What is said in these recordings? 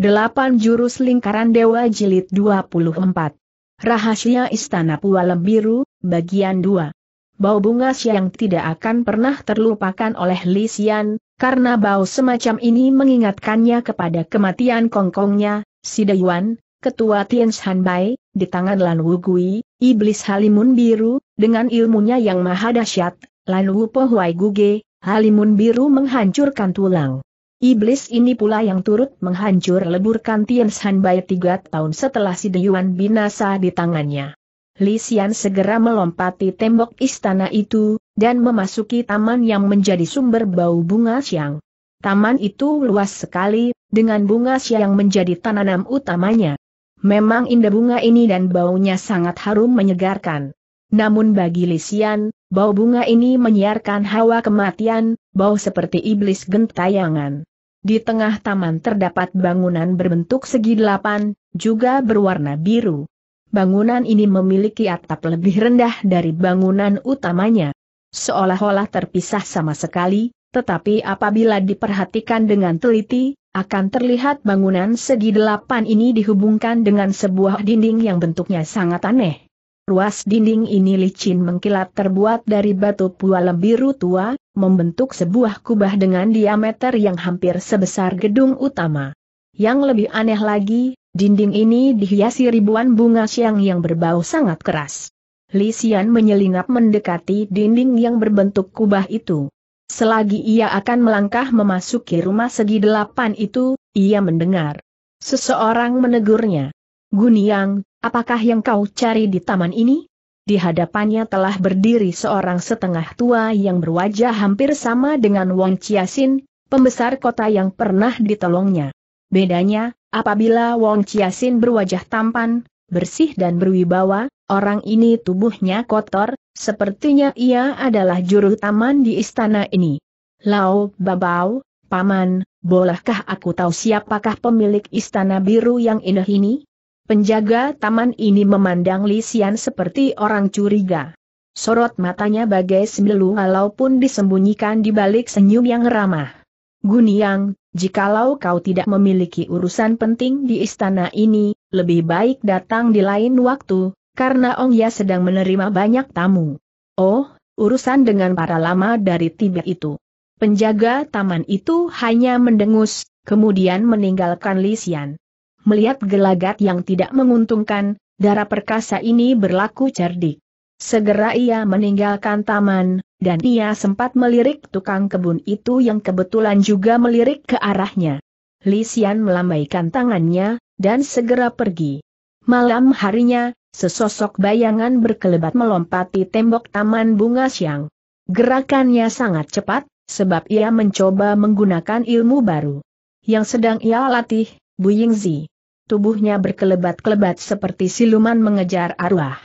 Delapan Jurus Lingkaran Dewa Jilid 24 Rahasia Istana Pualem Biru, Bagian 2 Bau bunga siang tidak akan pernah terlupakan oleh Xian, karena bau semacam ini mengingatkannya kepada kematian kongkongnya, si Dayuan, ketua Tian Bai, di tangan Lan Wugui, iblis halimun biru, dengan ilmunya yang maha dahsyat, Lan Wu Pohuai Guge, halimun biru menghancurkan tulang. Iblis ini pula yang turut menghancur leburkan Tian San Bai tiga tahun setelah si Deyuan binasa di tangannya. Li Xian segera melompati tembok istana itu, dan memasuki taman yang menjadi sumber bau bunga siang. Taman itu luas sekali, dengan bunga siang menjadi tanaman utamanya. Memang indah bunga ini dan baunya sangat harum menyegarkan. Namun bagi Li Xian, bau bunga ini menyiarkan hawa kematian, bau seperti iblis gentayangan. Di tengah taman terdapat bangunan berbentuk segi delapan, juga berwarna biru. Bangunan ini memiliki atap lebih rendah dari bangunan utamanya. Seolah-olah terpisah sama sekali, tetapi apabila diperhatikan dengan teliti, akan terlihat bangunan segi delapan ini dihubungkan dengan sebuah dinding yang bentuknya sangat aneh. Ruas dinding ini licin mengkilat terbuat dari batu pualem biru tua, membentuk sebuah kubah dengan diameter yang hampir sebesar gedung utama. Yang lebih aneh lagi, dinding ini dihiasi ribuan bunga siang yang berbau sangat keras. Xian menyelinap mendekati dinding yang berbentuk kubah itu. Selagi ia akan melangkah memasuki rumah segi delapan itu, ia mendengar. Seseorang menegurnya. Guniang, apakah yang kau cari di taman ini? Di hadapannya telah berdiri seorang setengah tua yang berwajah hampir sama dengan Wang Chiasin, pembesar kota yang pernah ditolongnya. Bedanya, apabila Wang Chiasin berwajah tampan, bersih dan berwibawa, orang ini tubuhnya kotor, sepertinya ia adalah juru taman di istana ini. Lao Babau, Paman, bolehkah aku tahu siapakah pemilik istana biru yang indah ini? Penjaga taman ini memandang Lisian seperti orang curiga. Sorot matanya bagai sembilu walaupun disembunyikan di balik senyum yang ramah. Guniang, jikalau kau tidak memiliki urusan penting di istana ini, lebih baik datang di lain waktu, karena Ong Ya sedang menerima banyak tamu. Oh, urusan dengan para lama dari Tibet itu. Penjaga taman itu hanya mendengus, kemudian meninggalkan Lisian melihat gelagat yang tidak menguntungkan, darah perkasa ini berlaku cerdik. Segera ia meninggalkan taman, dan ia sempat melirik tukang kebun itu yang kebetulan juga melirik ke arahnya. Xian melambaikan tangannya, dan segera pergi. Malam harinya, sesosok bayangan berkelebat melompati tembok taman bunga siang. Gerakannya sangat cepat, sebab ia mencoba menggunakan ilmu baru. Yang sedang ia latih, Bu Buyingzi tubuhnya berkelebat-kelebat seperti siluman mengejar arwah.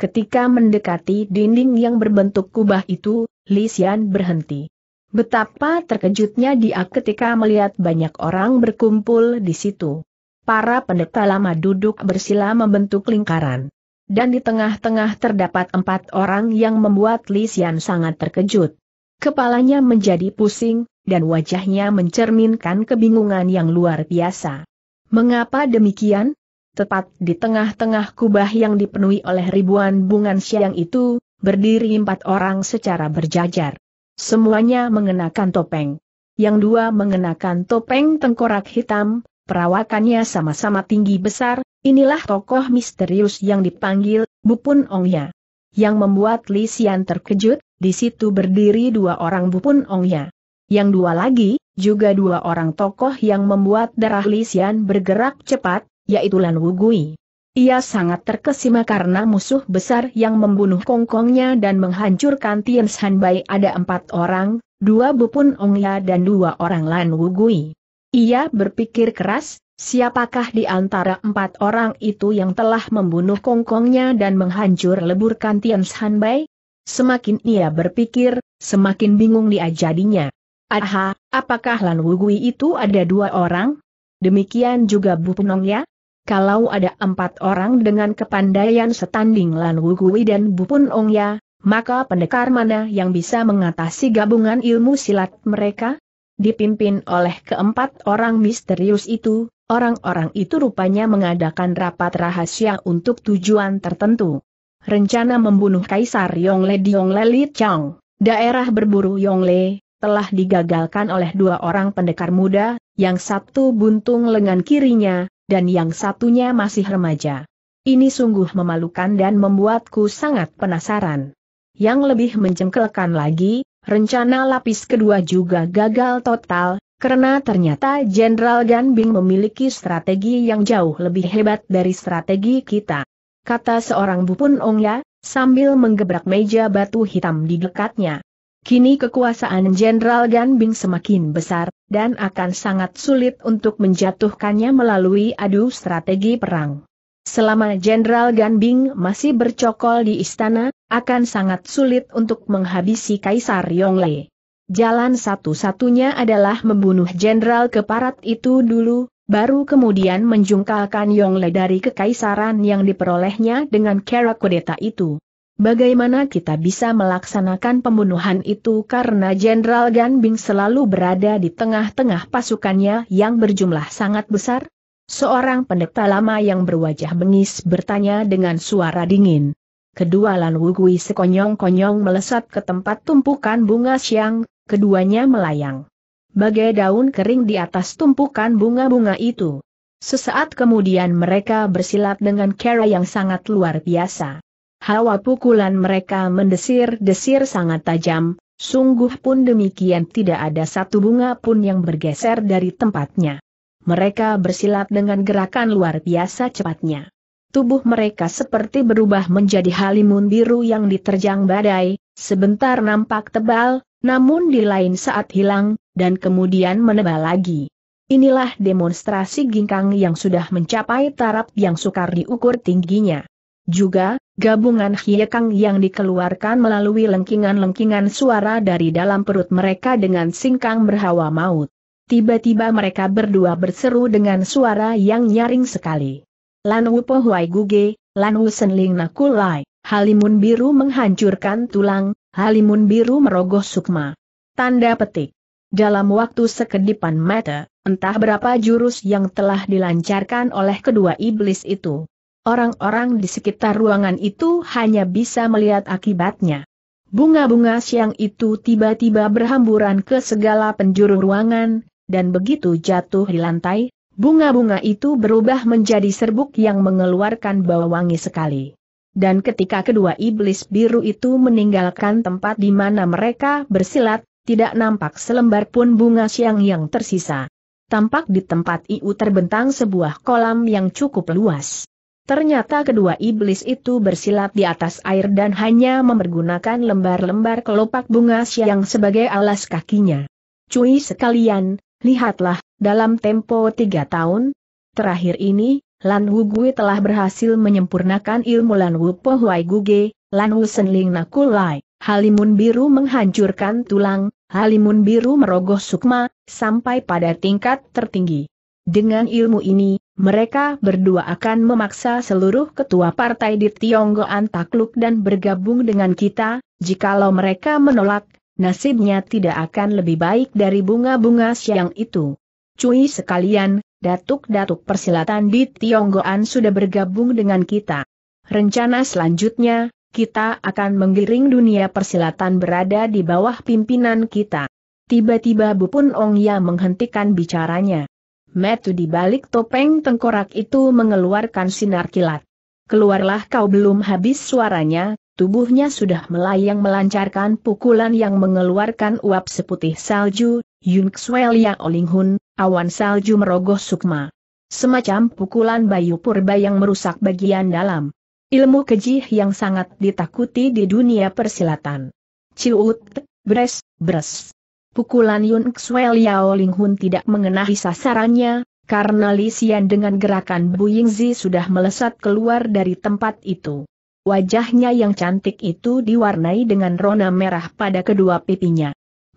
Ketika mendekati dinding yang berbentuk kubah itu, Xian berhenti. Betapa terkejutnya dia ketika melihat banyak orang berkumpul di situ. Para pendeta lama duduk bersila membentuk lingkaran. Dan di tengah-tengah terdapat empat orang yang membuat Xian sangat terkejut. Kepalanya menjadi pusing, dan wajahnya mencerminkan kebingungan yang luar biasa. Mengapa demikian? Tepat di tengah-tengah kubah yang dipenuhi oleh ribuan bunga siang itu, berdiri empat orang secara berjajar. Semuanya mengenakan topeng. Yang dua mengenakan topeng tengkorak hitam, perawakannya sama-sama tinggi besar, inilah tokoh misterius yang dipanggil Bupun Ongya. Yang membuat Lisian terkejut, di situ berdiri dua orang Bupun Ongya. Yang dua lagi, juga dua orang tokoh yang membuat darah Lisian bergerak cepat, yaitu Lan Wugui. Ia sangat terkesima karena musuh besar yang membunuh kongkongnya dan menghancurkan Tian Sanbai ada empat orang, dua Bupun Ongya dan dua orang Lan Wugui. Ia berpikir keras, siapakah di antara empat orang itu yang telah membunuh kongkongnya dan menghancur leburkan Tian Sanbai? Semakin ia berpikir, semakin bingung dia jadinya. Aha, apakah Lan Wugui itu ada dua orang? Demikian juga Bu Penong ya? Kalau ada empat orang dengan kepandaian setanding Lan Wugui dan Bu Penong ya, maka pendekar mana yang bisa mengatasi gabungan ilmu silat mereka? Dipimpin oleh keempat orang misterius itu, orang-orang itu rupanya mengadakan rapat rahasia untuk tujuan tertentu. Rencana membunuh Kaisar Yongle Yongle Li Chang, daerah berburu Yongle, telah digagalkan oleh dua orang pendekar muda, yang satu buntung lengan kirinya, dan yang satunya masih remaja. Ini sungguh memalukan dan membuatku sangat penasaran. Yang lebih menjengkelkan lagi, rencana lapis kedua juga gagal total, karena ternyata Jenderal Gan Bing memiliki strategi yang jauh lebih hebat dari strategi kita. Kata seorang bupun Ong Ya, sambil menggebrak meja batu hitam di dekatnya. Kini kekuasaan Jenderal Gan Bing semakin besar, dan akan sangat sulit untuk menjatuhkannya melalui adu strategi perang. Selama Jenderal Gan Bing masih bercokol di istana, akan sangat sulit untuk menghabisi Kaisar Yongle. Jalan satu-satunya adalah membunuh Jenderal Keparat itu dulu, baru kemudian menjungkalkan Yongle dari kekaisaran yang diperolehnya dengan kera kudeta itu. Bagaimana kita bisa melaksanakan pembunuhan itu karena Jenderal Gan Bing selalu berada di tengah-tengah pasukannya yang berjumlah sangat besar? Seorang pendeta lama yang berwajah bengis bertanya dengan suara dingin. Kedua Lan Wugui sekonyong-konyong melesat ke tempat tumpukan bunga siang, keduanya melayang. Bagai daun kering di atas tumpukan bunga-bunga itu. Sesaat kemudian mereka bersilat dengan cara yang sangat luar biasa. Hawa pukulan mereka mendesir-desir sangat tajam, sungguh pun demikian tidak ada satu bunga pun yang bergeser dari tempatnya. Mereka bersilat dengan gerakan luar biasa cepatnya. Tubuh mereka seperti berubah menjadi halimun biru yang diterjang badai, sebentar nampak tebal, namun di lain saat hilang, dan kemudian menebal lagi. Inilah demonstrasi ginkang yang sudah mencapai taraf yang sukar diukur tingginya. Juga, Gabungan hiekang yang dikeluarkan melalui lengkingan-lengkingan suara dari dalam perut mereka dengan singkang berhawa maut. Tiba-tiba mereka berdua berseru dengan suara yang nyaring sekali. lan pohuai guge, lanwu senling nakulai, halimun biru menghancurkan tulang, halimun biru merogoh sukma. Tanda petik. Dalam waktu sekedipan mata, entah berapa jurus yang telah dilancarkan oleh kedua iblis itu. Orang-orang di sekitar ruangan itu hanya bisa melihat akibatnya. Bunga-bunga siang itu tiba-tiba berhamburan ke segala penjuru ruangan, dan begitu jatuh di lantai, bunga-bunga itu berubah menjadi serbuk yang mengeluarkan bau wangi sekali. Dan ketika kedua iblis biru itu meninggalkan tempat di mana mereka bersilat, tidak nampak selembar pun bunga siang yang tersisa. Tampak di tempat itu terbentang sebuah kolam yang cukup luas. Ternyata kedua iblis itu bersilat di atas air dan hanya mempergunakan lembar-lembar kelopak bunga siang sebagai alas kakinya. Cui sekalian, lihatlah, dalam tempo tiga tahun, terakhir ini, Lan Wu Gui telah berhasil menyempurnakan ilmu Lan Wu Po Huai Guge, Lan Wu Senling Nakulai, Halimun Biru menghancurkan tulang, Halimun Biru merogoh sukma, sampai pada tingkat tertinggi. Dengan ilmu ini, mereka berdua akan memaksa seluruh ketua partai di Tionggoan takluk dan bergabung dengan kita, jikalau mereka menolak, nasibnya tidak akan lebih baik dari bunga-bunga siang itu. Cui sekalian, datuk-datuk persilatan di Tionggoan sudah bergabung dengan kita. Rencana selanjutnya, kita akan menggiring dunia persilatan berada di bawah pimpinan kita. Tiba-tiba Bupun Ong Ya menghentikan bicaranya. Metu di balik topeng tengkorak itu mengeluarkan sinar kilat. Keluarlah kau belum habis suaranya, tubuhnya sudah melayang melancarkan pukulan yang mengeluarkan uap seputih salju, Yun Xuelia Olinghun, awan salju merogoh sukma. Semacam pukulan bayu purba yang merusak bagian dalam. Ilmu kejih yang sangat ditakuti di dunia persilatan. Ciut, bres, bres pukulan Yun Xue Liao Ling Hun tidak mengenai sasarannya, karena Li Xian dengan gerakan Bu Yingzi sudah melesat keluar dari tempat itu. Wajahnya yang cantik itu diwarnai dengan rona merah pada kedua pipinya.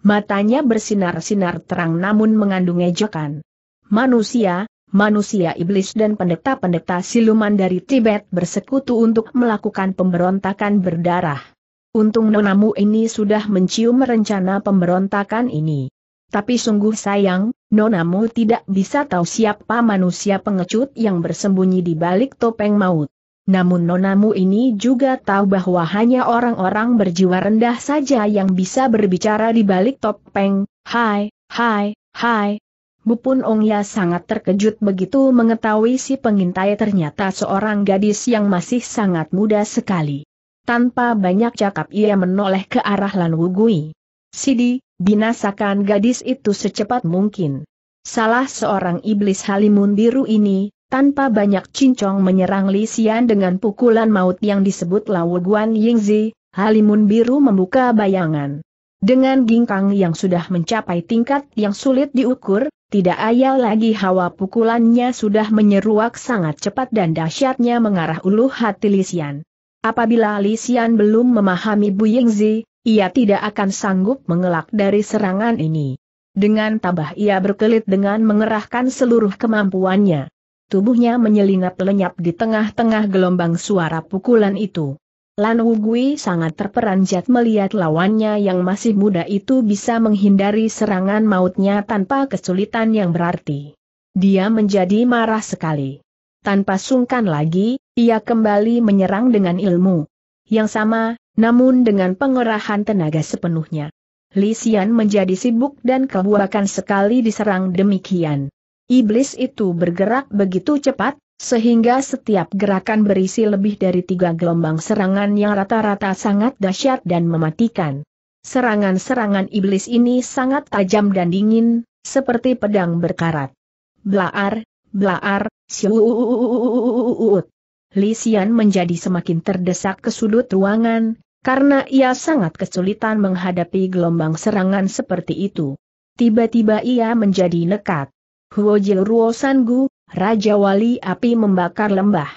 Matanya bersinar-sinar terang namun mengandung ejekan. Manusia, manusia iblis dan pendeta-pendeta siluman dari Tibet bersekutu untuk melakukan pemberontakan berdarah. Untung nonamu ini sudah mencium rencana pemberontakan ini. Tapi sungguh sayang, nonamu tidak bisa tahu siapa manusia pengecut yang bersembunyi di balik topeng maut. Namun nonamu ini juga tahu bahwa hanya orang-orang berjiwa rendah saja yang bisa berbicara di balik topeng, hai, hai, hai. Bupun Ongya sangat terkejut begitu mengetahui si pengintai ternyata seorang gadis yang masih sangat muda sekali. Tanpa banyak cakap ia menoleh ke arah Lan Wugui. Sidi, binasakan gadis itu secepat mungkin. Salah seorang iblis halimun biru ini, tanpa banyak cincong menyerang Li Xian dengan pukulan maut yang disebut Lao Guan Yingzi, halimun biru membuka bayangan. Dengan gingkang yang sudah mencapai tingkat yang sulit diukur, tidak ayal lagi hawa pukulannya sudah menyeruak sangat cepat dan dahsyatnya mengarah ulu hati Xian. Apabila Li Xian belum memahami Bu Yingzi, ia tidak akan sanggup mengelak dari serangan ini. Dengan tabah ia berkelit dengan mengerahkan seluruh kemampuannya. Tubuhnya menyelinap lenyap di tengah-tengah gelombang suara pukulan itu. Lan Wugui sangat terperanjat melihat lawannya yang masih muda itu bisa menghindari serangan mautnya tanpa kesulitan yang berarti. Dia menjadi marah sekali. Tanpa sungkan lagi, ia kembali menyerang dengan ilmu yang sama, namun dengan pengerahan tenaga sepenuhnya. Xian menjadi sibuk dan kebuakan sekali diserang demikian. Iblis itu bergerak begitu cepat, sehingga setiap gerakan berisi lebih dari tiga gelombang serangan yang rata-rata sangat dahsyat dan mematikan. Serangan-serangan iblis ini sangat tajam dan dingin, seperti pedang berkarat. Blaar, blaar, siuuuut. Lisian menjadi semakin terdesak ke sudut ruangan, karena ia sangat kesulitan menghadapi gelombang serangan seperti itu. Tiba-tiba ia menjadi nekat. Huo Huojil Ruosangu, Raja Wali Api Membakar Lembah.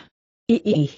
Iih.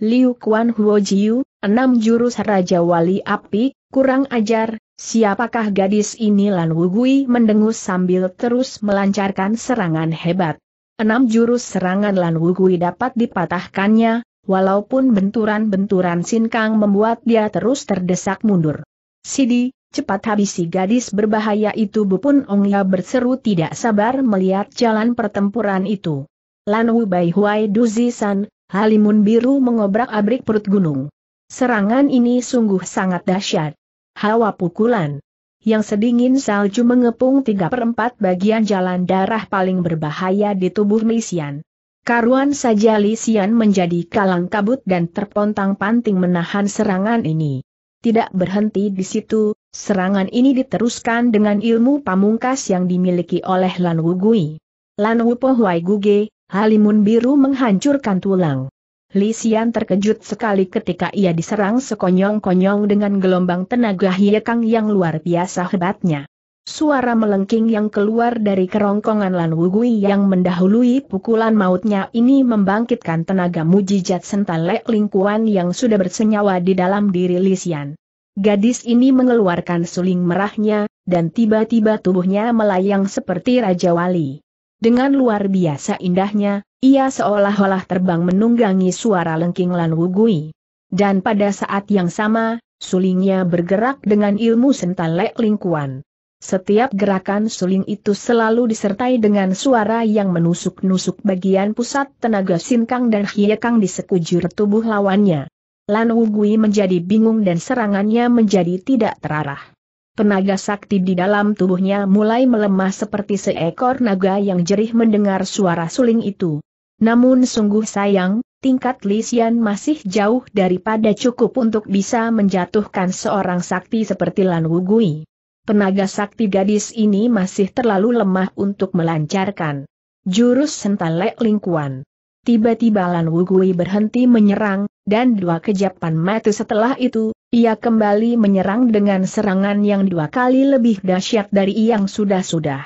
Liu Kuan Huo Jiu, enam jurus Raja Wali Api, kurang ajar, siapakah gadis ini Lan Wugui mendengus sambil terus melancarkan serangan hebat. Enam jurus serangan Lan Wugui dapat dipatahkannya, walaupun benturan-benturan sinkang membuat dia terus terdesak mundur. Sidi, cepat habisi gadis berbahaya itu pun Bupun Ongya berseru tidak sabar melihat jalan pertempuran itu. Lan Wu Bai Huai Duzi San, Halimun Biru mengobrak abrik perut gunung. Serangan ini sungguh sangat dahsyat. Hawa pukulan yang sedingin salju mengepung tiga perempat bagian jalan darah paling berbahaya di tubuh Lisian. Karuan saja Lisian menjadi kalang kabut dan terpontang-panting menahan serangan ini. Tidak berhenti di situ, serangan ini diteruskan dengan ilmu pamungkas yang dimiliki oleh Lan Wugui. Lan Wupohuai Guge, Halimun Biru menghancurkan tulang. Lisian terkejut sekali ketika ia diserang sekonyong-konyong dengan gelombang tenaga hiekang yang luar biasa hebatnya. Suara melengking yang keluar dari kerongkongan Lan Wugui yang mendahului pukulan mautnya ini membangkitkan tenaga mujizat sentalek lingkuan yang sudah bersenyawa di dalam diri Lisian. Gadis ini mengeluarkan suling merahnya, dan tiba-tiba tubuhnya melayang seperti Raja Wali. Dengan luar biasa indahnya, ia seolah-olah terbang menunggangi suara lengking Lan Wugui. Dan pada saat yang sama, sulingnya bergerak dengan ilmu sentan lek lingkuan. Setiap gerakan suling itu selalu disertai dengan suara yang menusuk-nusuk bagian pusat tenaga sinkang dan hiekang di sekujur tubuh lawannya. Lan Wugui menjadi bingung dan serangannya menjadi tidak terarah. Tenaga sakti di dalam tubuhnya mulai melemah seperti seekor naga yang jerih mendengar suara suling itu. Namun sungguh sayang, tingkat Lisian masih jauh daripada cukup untuk bisa menjatuhkan seorang sakti seperti Lan Wugui. Penaga sakti gadis ini masih terlalu lemah untuk melancarkan jurus sentalek lingkuan. Tiba-tiba Lan Wugui berhenti menyerang, dan dua kejapan mati setelah itu, ia kembali menyerang dengan serangan yang dua kali lebih dahsyat dari yang sudah-sudah.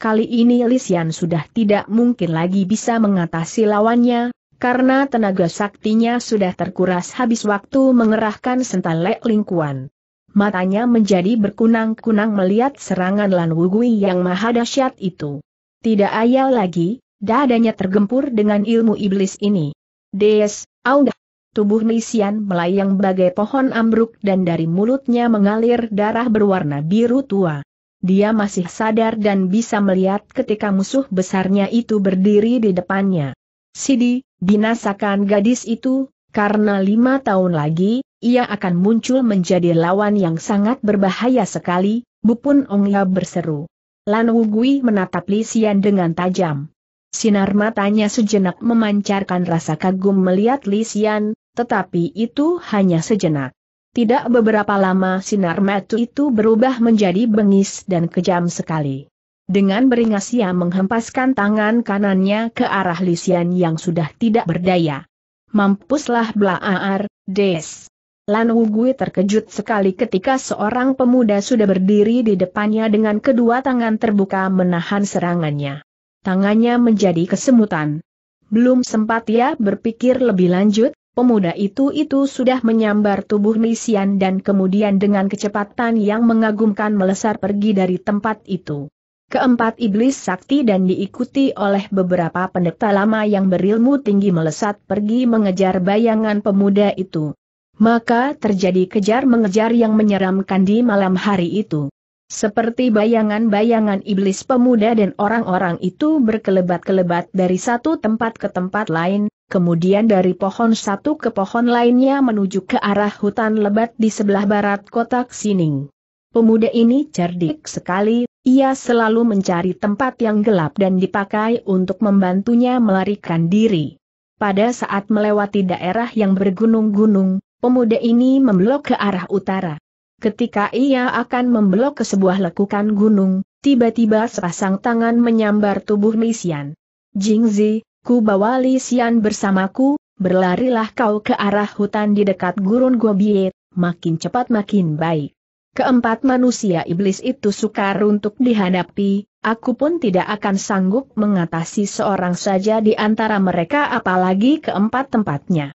Kali ini Lisian sudah tidak mungkin lagi bisa mengatasi lawannya, karena tenaga saktinya sudah terkuras habis waktu mengerahkan sentalek lingkuan. Matanya menjadi berkunang-kunang melihat serangan Lan Wugui yang maha dahsyat itu. Tidak ayal lagi, dadanya tergempur dengan ilmu iblis ini. Des, audah. Tubuh Nisian melayang bagai pohon ambruk dan dari mulutnya mengalir darah berwarna biru tua. Dia masih sadar dan bisa melihat ketika musuh besarnya itu berdiri di depannya. Sidi, binasakan gadis itu, karena lima tahun lagi, ia akan muncul menjadi lawan yang sangat berbahaya sekali, Bupun Ongya berseru. Lan Wugui menatap Lisian dengan tajam. Sinar matanya sejenak memancarkan rasa kagum melihat Lisian, tetapi itu hanya sejenak. Tidak beberapa lama sinar metu itu berubah menjadi bengis dan kejam sekali. Dengan beringas ia menghempaskan tangan kanannya ke arah Lisian yang sudah tidak berdaya. Mampuslah Blaar, Des. Lan Wugui terkejut sekali ketika seorang pemuda sudah berdiri di depannya dengan kedua tangan terbuka menahan serangannya. Tangannya menjadi kesemutan. Belum sempat ia berpikir lebih lanjut, Pemuda itu-itu sudah menyambar tubuh Nisian dan kemudian dengan kecepatan yang mengagumkan melesar pergi dari tempat itu. Keempat iblis sakti dan diikuti oleh beberapa pendeta lama yang berilmu tinggi melesat pergi mengejar bayangan pemuda itu. Maka terjadi kejar-mengejar yang menyeramkan di malam hari itu. Seperti bayangan-bayangan iblis pemuda dan orang-orang itu berkelebat-kelebat dari satu tempat ke tempat lain, kemudian dari pohon satu ke pohon lainnya menuju ke arah hutan lebat di sebelah barat kota Sining. Pemuda ini cerdik sekali, ia selalu mencari tempat yang gelap dan dipakai untuk membantunya melarikan diri. Pada saat melewati daerah yang bergunung-gunung, pemuda ini memblok ke arah utara. Ketika ia akan memblok ke sebuah lekukan gunung, tiba-tiba sepasang tangan menyambar tubuh Misian. Jingzi, Ku bawa Li Xian bersamaku, berlarilah kau ke arah hutan di dekat gurun Gobie, makin cepat makin baik. Keempat manusia iblis itu sukar untuk dihadapi, aku pun tidak akan sanggup mengatasi seorang saja di antara mereka apalagi keempat tempatnya.